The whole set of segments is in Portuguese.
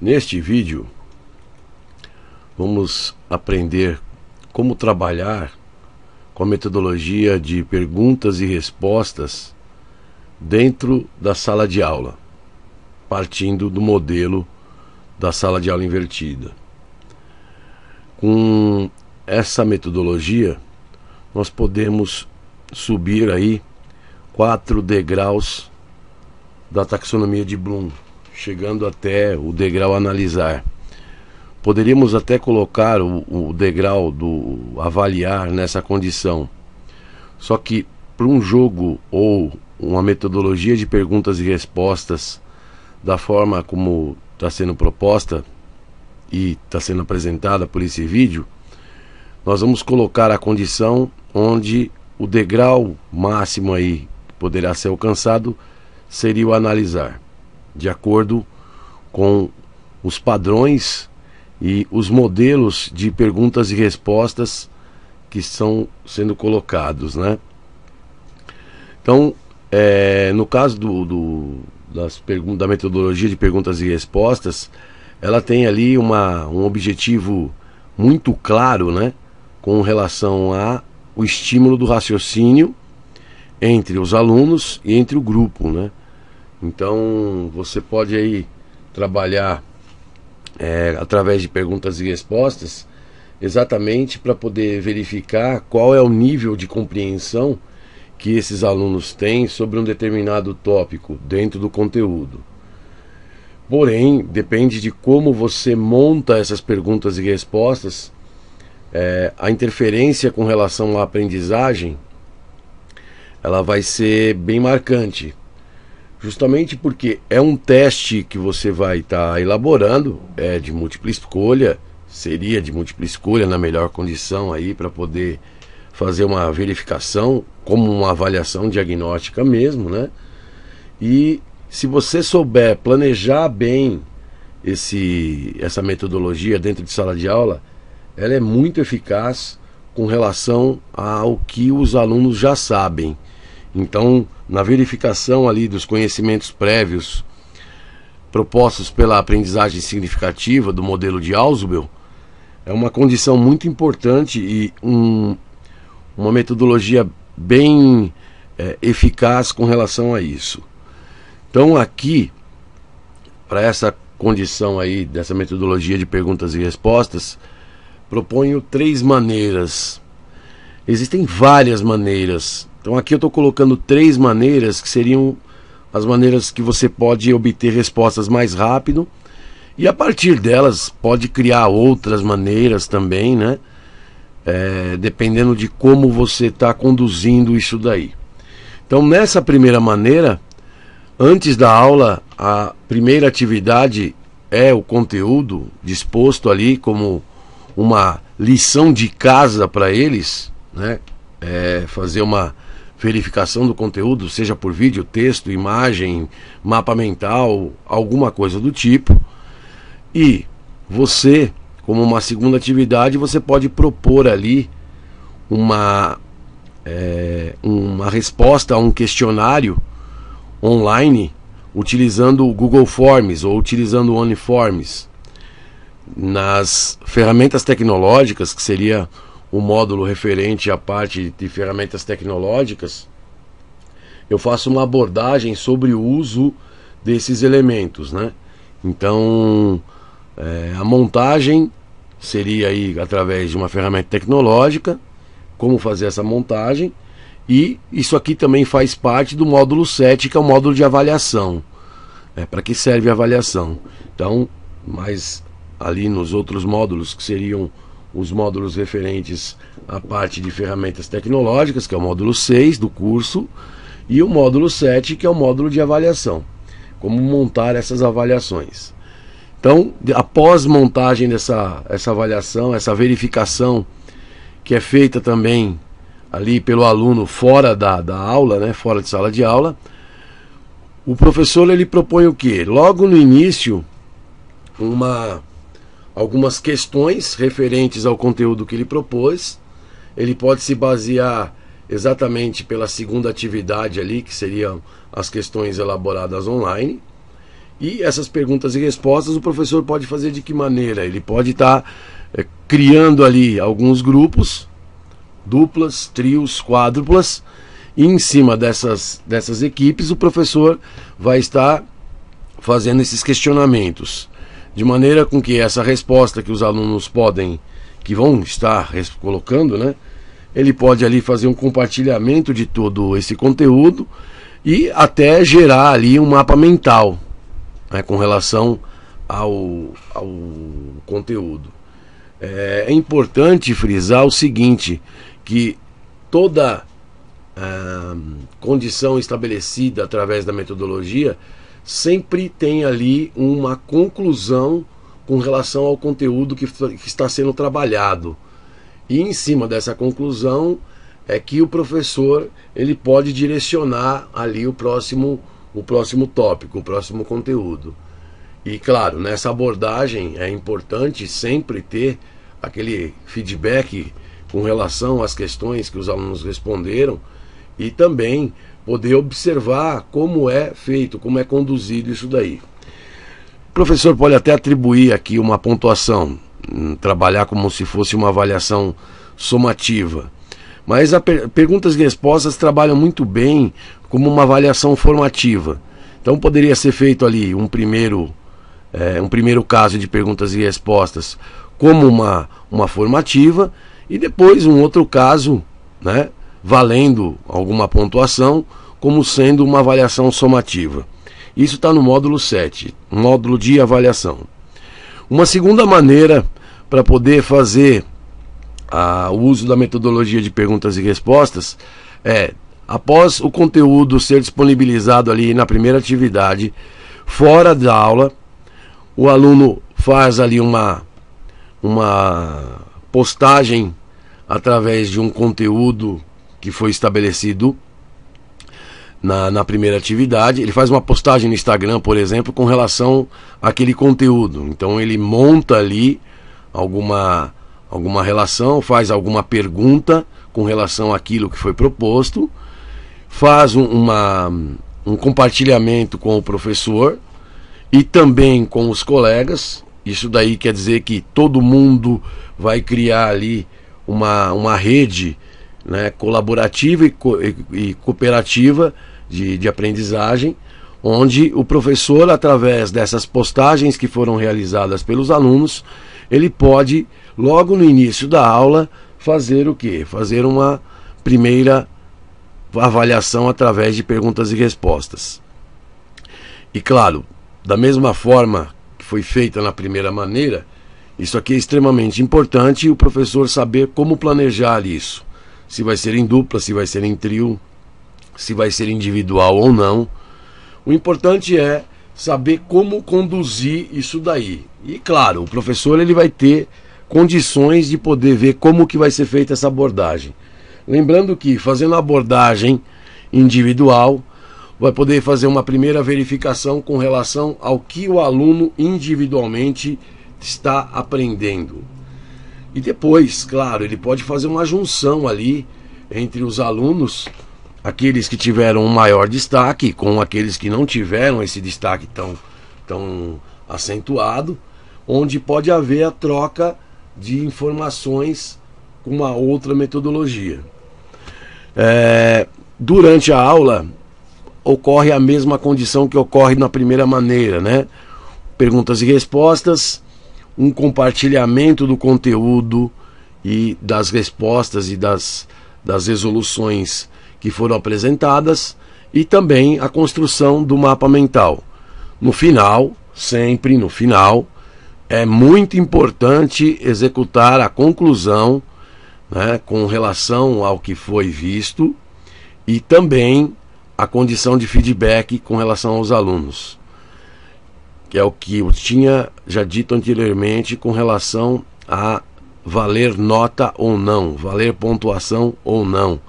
Neste vídeo, vamos aprender como trabalhar com a metodologia de perguntas e respostas dentro da sala de aula, partindo do modelo da sala de aula invertida. Com essa metodologia, nós podemos subir aí quatro degraus da taxonomia de Bloom chegando até o degrau analisar. Poderíamos até colocar o, o degrau do avaliar nessa condição. Só que para um jogo ou uma metodologia de perguntas e respostas da forma como está sendo proposta e está sendo apresentada por esse vídeo, nós vamos colocar a condição onde o degrau máximo aí que poderá ser alcançado seria o analisar de acordo com os padrões e os modelos de perguntas e respostas que estão sendo colocados, né? Então, é, no caso do, do das da metodologia de perguntas e respostas, ela tem ali uma, um objetivo muito claro, né? Com relação a o estímulo do raciocínio entre os alunos e entre o grupo, né? Então você pode aí trabalhar é, através de perguntas e respostas, exatamente para poder verificar qual é o nível de compreensão que esses alunos têm sobre um determinado tópico dentro do conteúdo. Porém, depende de como você monta essas perguntas e respostas, é, a interferência com relação à aprendizagem ela vai ser bem marcante. Justamente porque é um teste que você vai estar tá elaborando, é de múltipla escolha, seria de múltipla escolha na melhor condição aí para poder fazer uma verificação, como uma avaliação diagnóstica mesmo, né? E se você souber planejar bem esse, essa metodologia dentro de sala de aula, ela é muito eficaz com relação ao que os alunos já sabem. Então, na verificação ali dos conhecimentos prévios propostos pela aprendizagem significativa do modelo de Ausubel, é uma condição muito importante e um, uma metodologia bem é, eficaz com relação a isso. Então, aqui, para essa condição aí dessa metodologia de perguntas e respostas, proponho três maneiras. Existem várias maneiras então aqui eu estou colocando três maneiras que seriam as maneiras que você pode obter respostas mais rápido e a partir delas pode criar outras maneiras também, né? É, dependendo de como você está conduzindo isso daí. Então nessa primeira maneira, antes da aula, a primeira atividade é o conteúdo disposto ali como uma lição de casa para eles, né? É, fazer uma verificação do conteúdo, seja por vídeo, texto, imagem, mapa mental, alguma coisa do tipo. E você, como uma segunda atividade, você pode propor ali uma, é, uma resposta a um questionário online utilizando o Google Forms ou utilizando o OnlyForms nas ferramentas tecnológicas, que seria o módulo referente à parte de ferramentas tecnológicas, eu faço uma abordagem sobre o uso desses elementos, né? Então, é, a montagem seria aí através de uma ferramenta tecnológica, como fazer essa montagem, e isso aqui também faz parte do módulo 7, que é o módulo de avaliação. É, Para que serve a avaliação? Então, mas ali nos outros módulos que seriam os módulos referentes à parte de ferramentas tecnológicas, que é o módulo 6 do curso, e o módulo 7, que é o módulo de avaliação. Como montar essas avaliações. Então, após montagem dessa essa avaliação, essa verificação que é feita também ali pelo aluno fora da, da aula, né, fora de sala de aula, o professor ele propõe o quê? Logo no início, uma algumas questões referentes ao conteúdo que ele propôs. Ele pode se basear exatamente pela segunda atividade ali, que seriam as questões elaboradas online. E essas perguntas e respostas o professor pode fazer de que maneira? Ele pode estar tá, é, criando ali alguns grupos, duplas, trios, quádruplas, e em cima dessas, dessas equipes o professor vai estar fazendo esses questionamentos de maneira com que essa resposta que os alunos podem, que vão estar colocando, né? Ele pode ali fazer um compartilhamento de todo esse conteúdo e até gerar ali um mapa mental né, com relação ao, ao conteúdo. É, é importante frisar o seguinte, que toda ah, condição estabelecida através da metodologia sempre tem ali uma conclusão com relação ao conteúdo que, que está sendo trabalhado. E em cima dessa conclusão é que o professor ele pode direcionar ali o próximo o próximo tópico, o próximo conteúdo. E claro, nessa abordagem é importante sempre ter aquele feedback com relação às questões que os alunos responderam e também poder observar como é feito, como é conduzido isso daí. O professor pode até atribuir aqui uma pontuação, hum, trabalhar como se fosse uma avaliação somativa. Mas as per perguntas e respostas trabalham muito bem como uma avaliação formativa. Então poderia ser feito ali um primeiro, é, um primeiro caso de perguntas e respostas como uma, uma formativa e depois um outro caso né, valendo alguma pontuação como sendo uma avaliação somativa. Isso está no módulo 7, módulo de avaliação. Uma segunda maneira para poder fazer a, ah, o uso da metodologia de perguntas e respostas é, após o conteúdo ser disponibilizado ali na primeira atividade, fora da aula, o aluno faz ali uma, uma postagem através de um conteúdo que foi estabelecido na, na, primeira atividade. Ele faz uma postagem no Instagram, por exemplo, com relação àquele conteúdo. Então ele monta ali alguma, alguma relação, faz alguma pergunta com relação àquilo que foi proposto, faz um, uma, um compartilhamento com o professor e também com os colegas. Isso daí quer dizer que todo mundo vai criar ali uma, uma rede né, colaborativa e, co e, cooperativa de, de aprendizagem, onde o professor, através dessas postagens que foram realizadas pelos alunos, ele pode, logo no início da aula, fazer o quê? Fazer uma primeira avaliação através de perguntas e respostas. E claro, da mesma forma que foi feita na primeira maneira, isso aqui é extremamente importante o professor saber como planejar isso se vai ser em dupla, se vai ser em trio, se vai ser individual ou não. O importante é saber como conduzir isso daí. E claro, o professor ele vai ter condições de poder ver como que vai ser feita essa abordagem. Lembrando que fazendo a abordagem individual, vai poder fazer uma primeira verificação com relação ao que o aluno individualmente está aprendendo. E depois, claro, ele pode fazer uma junção ali entre os alunos, aqueles que tiveram um maior destaque, com aqueles que não tiveram esse destaque tão, tão acentuado, onde pode haver a troca de informações com uma outra metodologia. É, durante a aula, ocorre a mesma condição que ocorre na primeira maneira, né? Perguntas e respostas um compartilhamento do conteúdo e das respostas e das, das resoluções que foram apresentadas e também a construção do mapa mental. No final, sempre no final, é muito importante executar a conclusão né, com relação ao que foi visto e também a condição de feedback com relação aos alunos que é o que eu tinha já dito anteriormente com relação a valer nota ou não, valer pontuação ou não.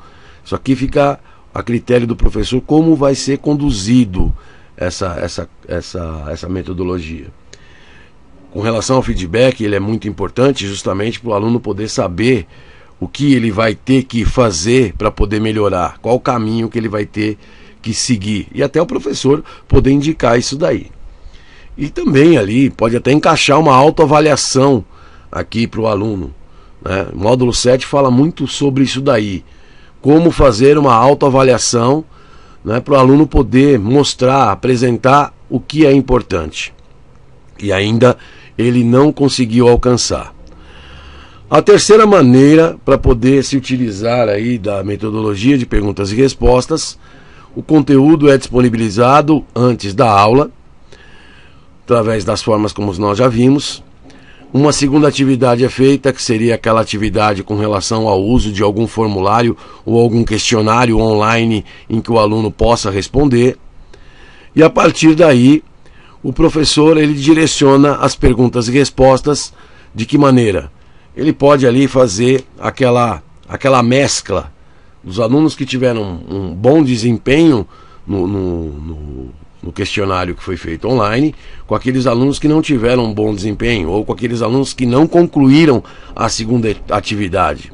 Isso aqui fica a critério do professor como vai ser conduzido essa, essa, essa, essa metodologia. Com relação ao feedback, ele é muito importante justamente para o aluno poder saber o que ele vai ter que fazer para poder melhorar, qual o caminho que ele vai ter que seguir e até o professor poder indicar isso daí e também ali pode até encaixar uma autoavaliação aqui para o aluno. Né? módulo 7 fala muito sobre isso daí. Como fazer uma autoavaliação né, para o aluno poder mostrar, apresentar o que é importante. E ainda ele não conseguiu alcançar. A terceira maneira para poder se utilizar aí da metodologia de perguntas e respostas, o conteúdo é disponibilizado antes da aula através das formas como nós já vimos. Uma segunda atividade é feita, que seria aquela atividade com relação ao uso de algum formulário ou algum questionário online em que o aluno possa responder. E a partir daí, o professor ele direciona as perguntas e respostas de que maneira? Ele pode ali fazer aquela aquela mescla dos alunos que tiveram um bom desempenho no, no, no o questionário que foi feito online com aqueles alunos que não tiveram um bom desempenho ou com aqueles alunos que não concluíram a segunda atividade.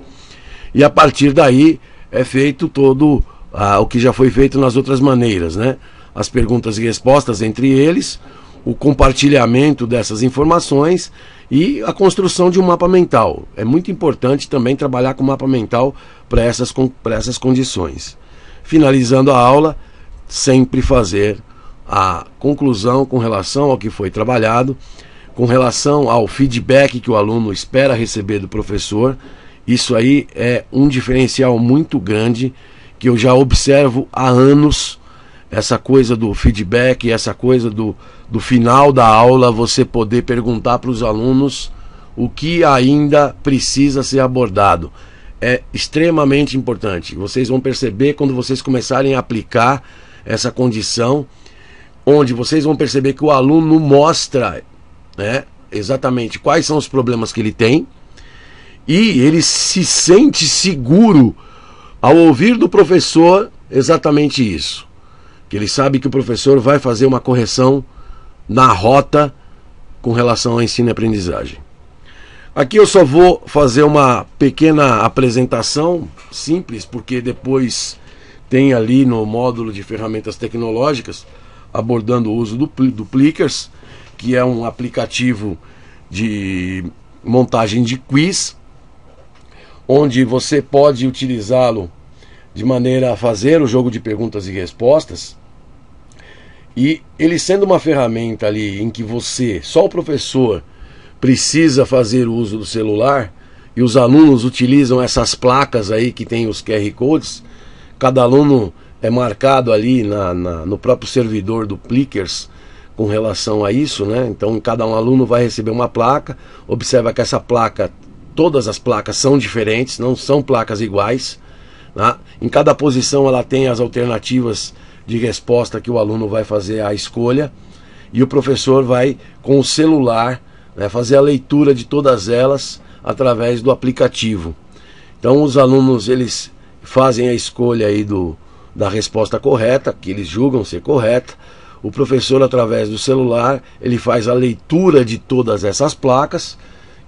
E a partir daí é feito todo ah, o que já foi feito nas outras maneiras, né? As perguntas e respostas entre eles, o compartilhamento dessas informações e a construção de um mapa mental. É muito importante também trabalhar com mapa mental para essas, essas condições. Finalizando a aula, sempre fazer a conclusão com relação ao que foi trabalhado, com relação ao feedback que o aluno espera receber do professor. Isso aí é um diferencial muito grande que eu já observo há anos. Essa coisa do feedback, essa coisa do, do final da aula, você poder perguntar para os alunos o que ainda precisa ser abordado. É extremamente importante. Vocês vão perceber quando vocês começarem a aplicar essa condição onde vocês vão perceber que o aluno mostra né, exatamente quais são os problemas que ele tem e ele se sente seguro ao ouvir do professor exatamente isso. Que ele sabe que o professor vai fazer uma correção na rota com relação ao ensino e aprendizagem. Aqui eu só vou fazer uma pequena apresentação simples, porque depois tem ali no módulo de ferramentas tecnológicas abordando o uso do, do Plickers, que é um aplicativo de montagem de quiz, onde você pode utilizá-lo de maneira a fazer o jogo de perguntas e respostas. E ele sendo uma ferramenta ali em que você, só o professor, precisa fazer o uso do celular e os alunos utilizam essas placas aí que tem os QR Codes, cada aluno é marcado ali na, na, no próprio servidor do Plickers com relação a isso, né? Então cada um aluno vai receber uma placa. Observa que essa placa, todas as placas são diferentes, não são placas iguais. Né? Em cada posição ela tem as alternativas de resposta que o aluno vai fazer a escolha e o professor vai com o celular né, fazer a leitura de todas elas através do aplicativo. Então os alunos eles fazem a escolha aí do, da resposta correta, que eles julgam ser correta. O professor, através do celular, ele faz a leitura de todas essas placas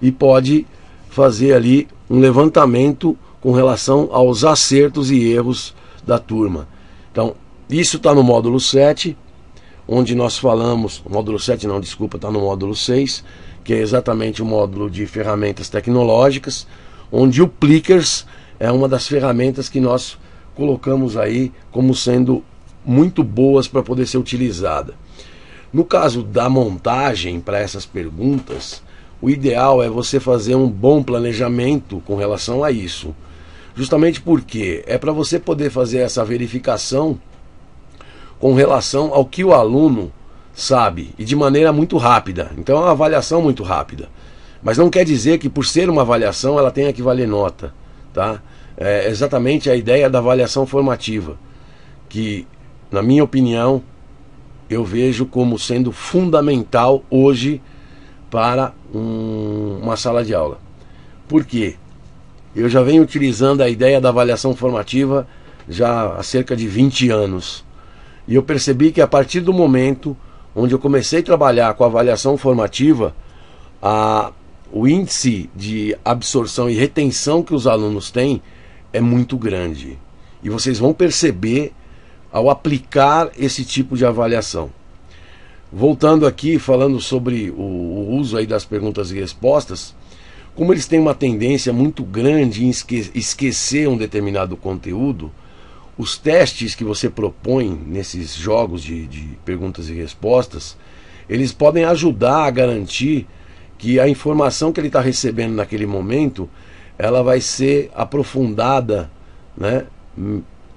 e pode fazer ali um levantamento com relação aos acertos e erros da turma. Então, isso está no módulo 7, onde nós falamos, módulo 7 não, desculpa, está no módulo 6, que é exatamente o módulo de ferramentas tecnológicas, onde o Plickers é uma das ferramentas que nós colocamos aí como sendo muito boas para poder ser utilizada. No caso da montagem para essas perguntas, o ideal é você fazer um bom planejamento com relação a isso. Justamente porque é para você poder fazer essa verificação com relação ao que o aluno sabe e de maneira muito rápida. Então é uma avaliação muito rápida. Mas não quer dizer que por ser uma avaliação ela tenha que valer nota, tá? é exatamente a ideia da avaliação formativa, que, na minha opinião, eu vejo como sendo fundamental hoje para um, uma sala de aula. Por quê? Eu já venho utilizando a ideia da avaliação formativa já há cerca de 20 anos. E eu percebi que a partir do momento onde eu comecei a trabalhar com a avaliação formativa, a, o índice de absorção e retenção que os alunos têm é muito grande. E vocês vão perceber ao aplicar esse tipo de avaliação. Voltando aqui, falando sobre o, o uso aí das perguntas e respostas, como eles têm uma tendência muito grande em esque esquecer um determinado conteúdo, os testes que você propõe nesses jogos de, de perguntas e respostas, eles podem ajudar a garantir que a informação que ele está recebendo naquele momento ela vai ser aprofundada, né?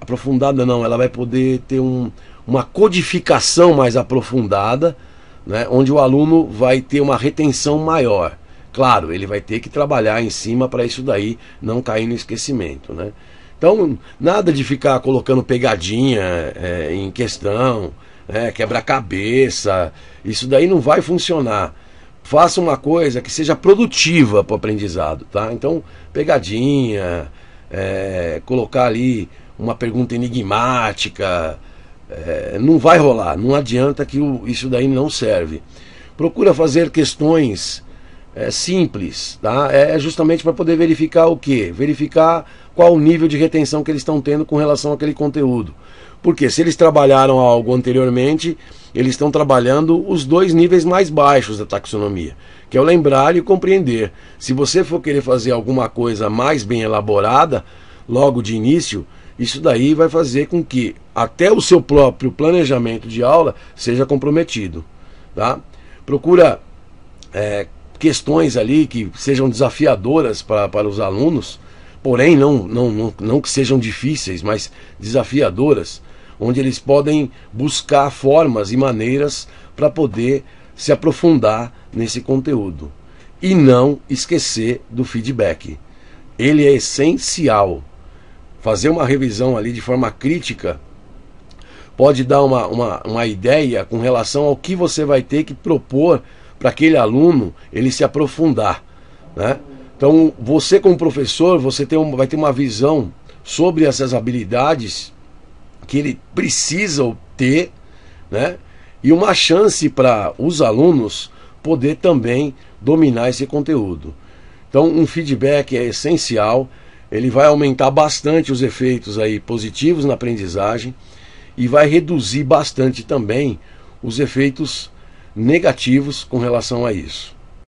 Aprofundada não, ela vai poder ter um, uma codificação mais aprofundada, né? onde o aluno vai ter uma retenção maior. Claro, ele vai ter que trabalhar em cima para isso daí não cair no esquecimento. Né? Então, nada de ficar colocando pegadinha é, em questão, é, quebra-cabeça, isso daí não vai funcionar faça uma coisa que seja produtiva para o aprendizado, tá? Então, pegadinha, é, colocar ali uma pergunta enigmática, é, não vai rolar, não adianta que o, isso daí não serve. Procura fazer questões é, simples, tá? É, é justamente para poder verificar o que? Verificar qual o nível de retenção que eles estão tendo com relação àquele conteúdo. Porque se eles trabalharam algo anteriormente, eles estão trabalhando os dois níveis mais baixos da taxonomia, que é o lembrar e compreender. Se você for querer fazer alguma coisa mais bem elaborada, logo de início, isso daí vai fazer com que até o seu próprio planejamento de aula seja comprometido. Tá? Procura é, questões ali que sejam desafiadoras para, para os alunos, porém não, não, não, não que sejam difíceis, mas desafiadoras onde eles podem buscar formas e maneiras para poder se aprofundar nesse conteúdo. E não esquecer do feedback. Ele é essencial. Fazer uma revisão ali de forma crítica pode dar uma, uma, uma ideia com relação ao que você vai ter que propor para aquele aluno ele se aprofundar. Né? Então, você como professor, você tem um, vai ter uma visão sobre essas habilidades que ele precisa ter, né? E uma chance para os alunos poder também dominar esse conteúdo. Então, um feedback é essencial, ele vai aumentar bastante os efeitos aí positivos na aprendizagem e vai reduzir bastante também os efeitos negativos com relação a isso.